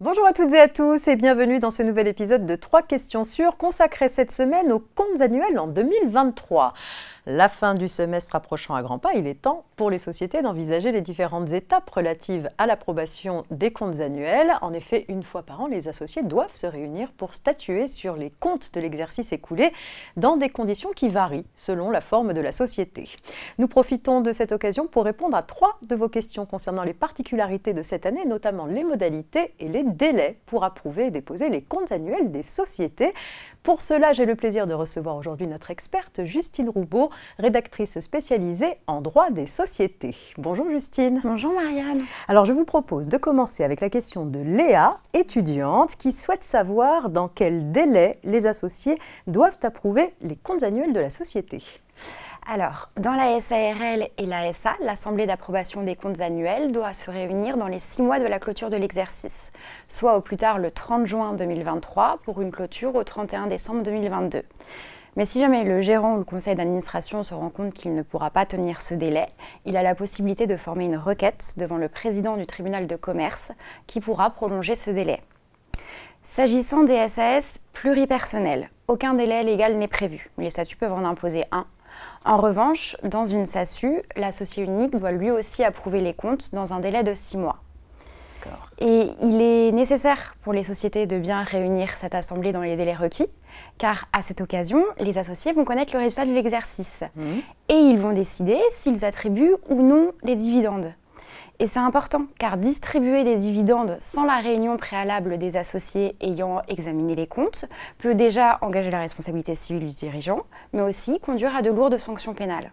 Bonjour à toutes et à tous et bienvenue dans ce nouvel épisode de 3 questions sûres consacré cette semaine aux comptes annuels en 2023. La fin du semestre approchant à grands pas, il est temps pour les sociétés d'envisager les différentes étapes relatives à l'approbation des comptes annuels. En effet, une fois par an, les associés doivent se réunir pour statuer sur les comptes de l'exercice écoulé dans des conditions qui varient selon la forme de la société. Nous profitons de cette occasion pour répondre à trois de vos questions concernant les particularités de cette année, notamment les modalités et les délai pour approuver et déposer les comptes annuels des sociétés. Pour cela, j'ai le plaisir de recevoir aujourd'hui notre experte Justine Roubaud, rédactrice spécialisée en droit des sociétés. Bonjour Justine. Bonjour Marianne. Alors je vous propose de commencer avec la question de Léa, étudiante, qui souhaite savoir dans quel délai les associés doivent approuver les comptes annuels de la société. Alors, dans la SARL et la SA, l'Assemblée d'approbation des comptes annuels doit se réunir dans les six mois de la clôture de l'exercice, soit au plus tard le 30 juin 2023 pour une clôture au 31 décembre 2022. Mais si jamais le gérant ou le conseil d'administration se rend compte qu'il ne pourra pas tenir ce délai, il a la possibilité de former une requête devant le président du tribunal de commerce qui pourra prolonger ce délai. S'agissant des SAS pluripersonnels, aucun délai légal n'est prévu. Les statuts peuvent en imposer un en revanche, dans une SASU, l'associé unique doit lui aussi approuver les comptes dans un délai de six mois. Et il est nécessaire pour les sociétés de bien réunir cette assemblée dans les délais requis, car à cette occasion, les associés vont connaître le résultat de l'exercice mhm. et ils vont décider s'ils attribuent ou non les dividendes. Et c'est important car distribuer des dividendes sans la réunion préalable des associés ayant examiné les comptes peut déjà engager la responsabilité civile du dirigeant, mais aussi conduire à de lourdes sanctions pénales.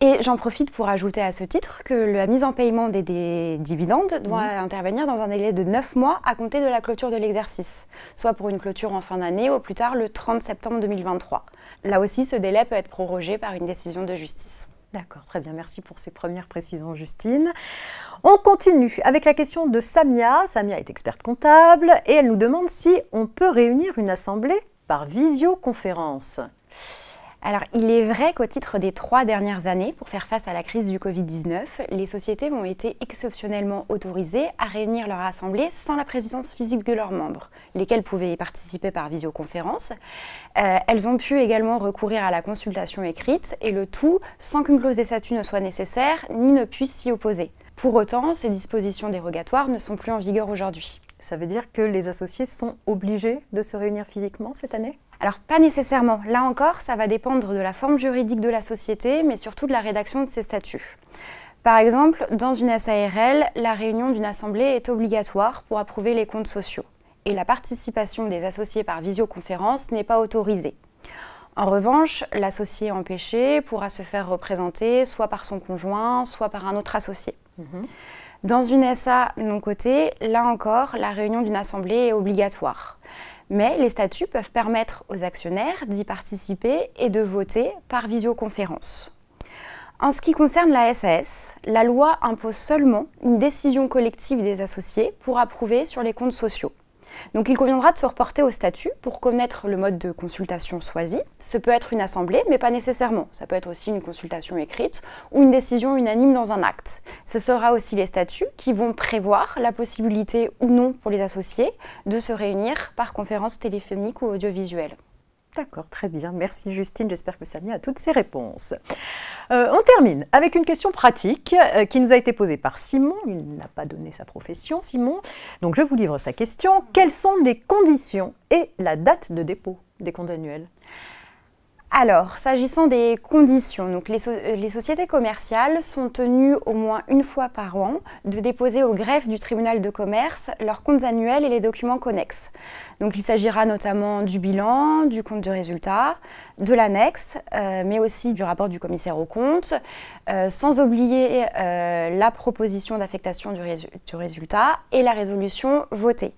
Et j'en profite pour ajouter à ce titre que la mise en paiement des, dividendes doit mmh. intervenir dans un délai de 9 mois à compter de la clôture de l'exercice, soit pour une clôture en fin d'année au plus tard le 30 septembre 2023. Là aussi, ce délai peut être prorogé par une décision de justice. D'accord, très bien. Merci pour ces premières précisions, Justine. On continue avec la question de Samia. Samia est experte comptable et elle nous demande si on peut réunir une assemblée par visioconférence. Alors, il est vrai qu'au titre des trois dernières années, pour faire face à la crise du Covid-19, les sociétés ont été exceptionnellement autorisées à réunir leur assemblée sans la présence physique de leurs membres, lesquels pouvaient y participer par visioconférence. Euh, elles ont pu également recourir à la consultation écrite, et le tout sans qu'une clause des statuts ne soit nécessaire ni ne puisse s'y opposer. Pour autant, ces dispositions dérogatoires ne sont plus en vigueur aujourd'hui. Ça veut dire que les associés sont obligés de se réunir physiquement cette année alors pas nécessairement. Là encore, ça va dépendre de la forme juridique de la société, mais surtout de la rédaction de ses statuts. Par exemple, dans une SARL, la réunion d'une assemblée est obligatoire pour approuver les comptes sociaux et la participation des associés par visioconférence n'est pas autorisée. En revanche, l'associé empêché pourra se faire représenter soit par son conjoint, soit par un autre associé. Mhm. Dans une SA non cotée, là encore, la réunion d'une assemblée est obligatoire mais les statuts peuvent permettre aux actionnaires d'y participer et de voter par visioconférence. En ce qui concerne la SAS, la loi impose seulement une décision collective des associés pour approuver sur les comptes sociaux. Donc il conviendra de se reporter au statut pour connaître le mode de consultation choisi. Ce peut être une assemblée, mais pas nécessairement. Ça peut être aussi une consultation écrite ou une décision unanime dans un acte. Ce sera aussi les statuts qui vont prévoir la possibilité ou non pour les associés de se réunir par conférence téléphonique ou audiovisuelle. D'accord, très bien. Merci Justine, j'espère que ça vient à toutes ses réponses. Euh, on termine avec une question pratique euh, qui nous a été posée par Simon. Il n'a pas donné sa profession, Simon. Donc je vous livre sa question. Quelles sont les conditions et la date de dépôt des comptes annuels alors, s'agissant des conditions, donc euh, les, sociétés commerciales sont tenues au moins une fois par an de déposer au greffe du tribunal de commerce leurs comptes annuels et les documents connexes. Donc, il s'agira notamment du bilan, du compte de résultat, de l'annexe, euh, mais aussi du rapport du commissaire aux comptes, euh, sans oublier la proposition d'affectation du, résultat et la résolution votée.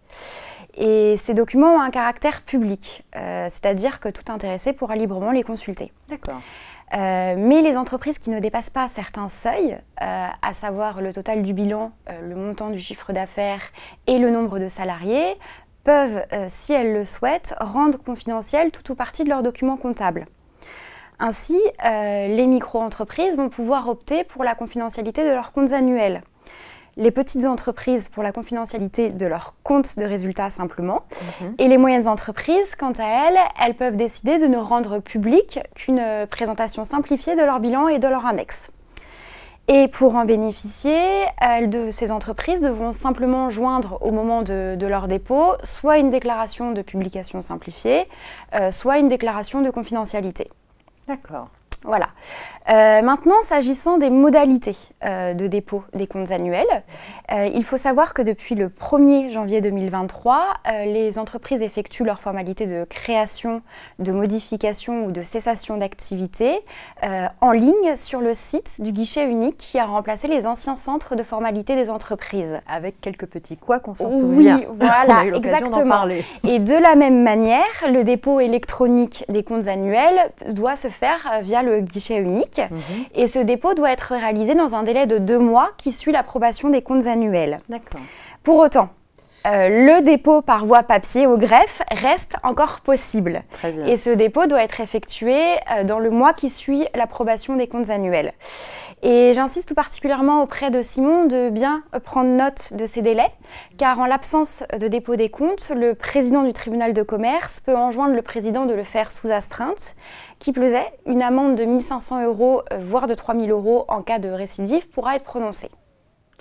Et ces documents ont un caractère public, c'est-à-dire que tout intéressé pourra librement les consulter. D'accord. Euh, mais les entreprises qui ne dépassent pas certains seuils, euh, à savoir le total du bilan, euh, le montant du chiffre d'affaires et le nombre de salariés, peuvent, si elles le souhaitent, rendre confidentiel tout ou partie de leurs documents comptables. Ainsi, les micro-entreprises vont pouvoir opter pour la confidentialité de leurs comptes annuels les petites entreprises pour la confidentialité de leur compte de résultats simplement. Mhm. Et les moyennes entreprises, quant à elles, elles peuvent décider de ne rendre publique qu'une présentation simplifiée de leur bilan et de leur annexe. Et pour en bénéficier, ces entreprises devront simplement joindre au moment de, leur dépôt soit une déclaration de publication simplifiée, euh, soit une déclaration de confidentialité. D'accord. Voilà. Euh, maintenant, s'agissant des modalités euh, de dépôt des comptes annuels, euh, il faut savoir que depuis le 1er janvier 2023, les entreprises effectuent leurs formalités de création, de modification ou de cessation d'activité en ligne sur le site du guichet unique qui a remplacé les anciens centres de formalité des entreprises. Avec quelques petits quoi qu'on s'en oui, souvient. voilà, exactement. Et de la même manière, le dépôt électronique des comptes annuels doit se faire via le guichet unique. Mhm. Et ce dépôt doit être réalisé dans un délai de deux mois qui suit l'approbation des comptes annuels. Pour autant, euh, le dépôt par voie papier au greffe reste encore possible. Et ce dépôt doit être effectué euh, dans le mois qui suit l'approbation des comptes annuels. Et j'insiste tout particulièrement auprès de Simon de bien euh, prendre note de ces délais, car en l'absence de dépôt des comptes, le président du tribunal de commerce peut enjoindre le président de le faire sous astreinte. Qui plus est, une amende de 1500 euros, voire de 3000 euros en cas de récidive pourra être prononcée.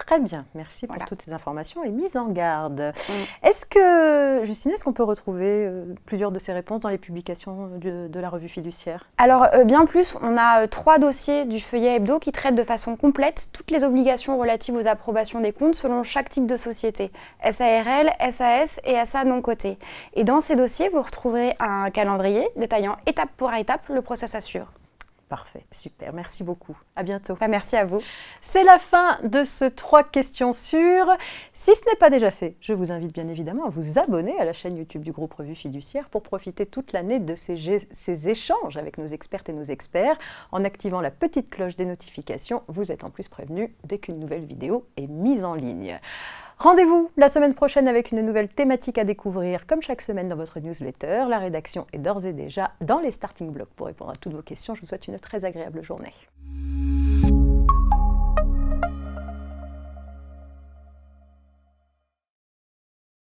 Très bien, merci pour toutes ces informations et mises en garde. Mm. Est-ce que, Justine, est-ce qu'on peut retrouver euh, plusieurs de ces réponses dans les publications de, la revue fiduciaire Alors, euh, bien plus, on a euh, trois dossiers du feuillet hebdo qui traitent de façon complète toutes les obligations relatives aux approbations des comptes selon chaque type de société, SARL, SAS et SA non coté. Et dans ces dossiers, vous retrouverez un calendrier détaillant étape pour étape le process à suivre. Parfait, super, merci beaucoup. À bientôt. Bah, merci à vous. C'est la fin de ce 3 questions sur. Si ce n'est pas déjà fait, je vous invite bien évidemment à vous abonner à la chaîne YouTube du groupe Revue Fiduciaire pour profiter toute l'année de ces échanges avec nos expertes et nos experts. En activant la petite cloche des notifications, vous êtes en plus prévenu dès qu'une nouvelle vidéo est mise en ligne. Rendez-vous la semaine prochaine avec une nouvelle thématique à découvrir, comme chaque semaine dans votre newsletter. La rédaction est d'ores et déjà dans les starting blocks pour répondre à toutes vos questions. Je vous souhaite une très agréable journée.